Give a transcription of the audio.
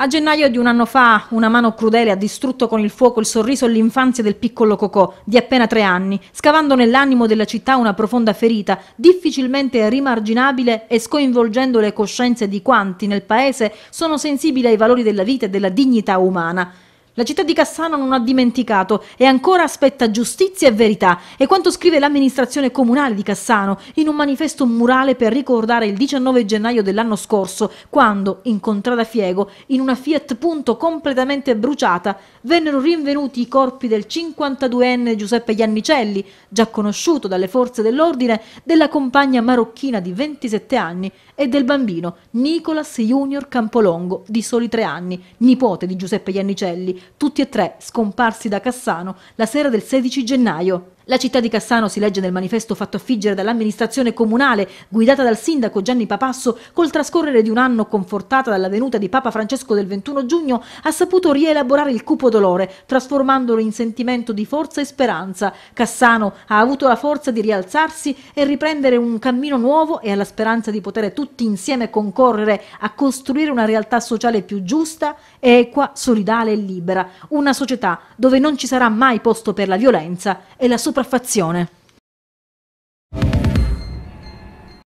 A gennaio di un anno fa, una mano crudele ha distrutto con il fuoco il sorriso e l'infanzia del piccolo Cocò, di appena tre anni, scavando nell'animo della città una profonda ferita, difficilmente rimarginabile e sconvolgendo le coscienze di quanti nel paese sono sensibili ai valori della vita e della dignità umana. La città di Cassano non ha dimenticato e ancora aspetta giustizia e verità. È quanto scrive l'amministrazione comunale di Cassano in un manifesto murale per ricordare il 19 gennaio dell'anno scorso, quando, in contrada Fiego, in una Fiat Punto completamente bruciata, vennero rinvenuti i corpi del 52enne Giuseppe Iannicelli, già conosciuto dalle forze dell'ordine, della compagna marocchina di 27 anni e del bambino Nicolas Junior Campolongo, di soli tre anni, nipote di Giuseppe Iannicelli, tutti e tre scomparsi da Cassano la sera del 16 gennaio. La città di Cassano, si legge nel manifesto fatto affiggere dall'amministrazione comunale, guidata dal sindaco Gianni Papasso, col trascorrere di un anno confortata dalla venuta di Papa Francesco del 21 giugno, ha saputo rielaborare il cupo dolore, trasformandolo in sentimento di forza e speranza. Cassano ha avuto la forza di rialzarsi e riprendere un cammino nuovo e ha la speranza di poter tutti insieme concorrere a costruire una realtà sociale più giusta, equa, solidale e libera. Una società dove non ci sarà mai posto per la violenza e la sopravvivenza sopraffazione.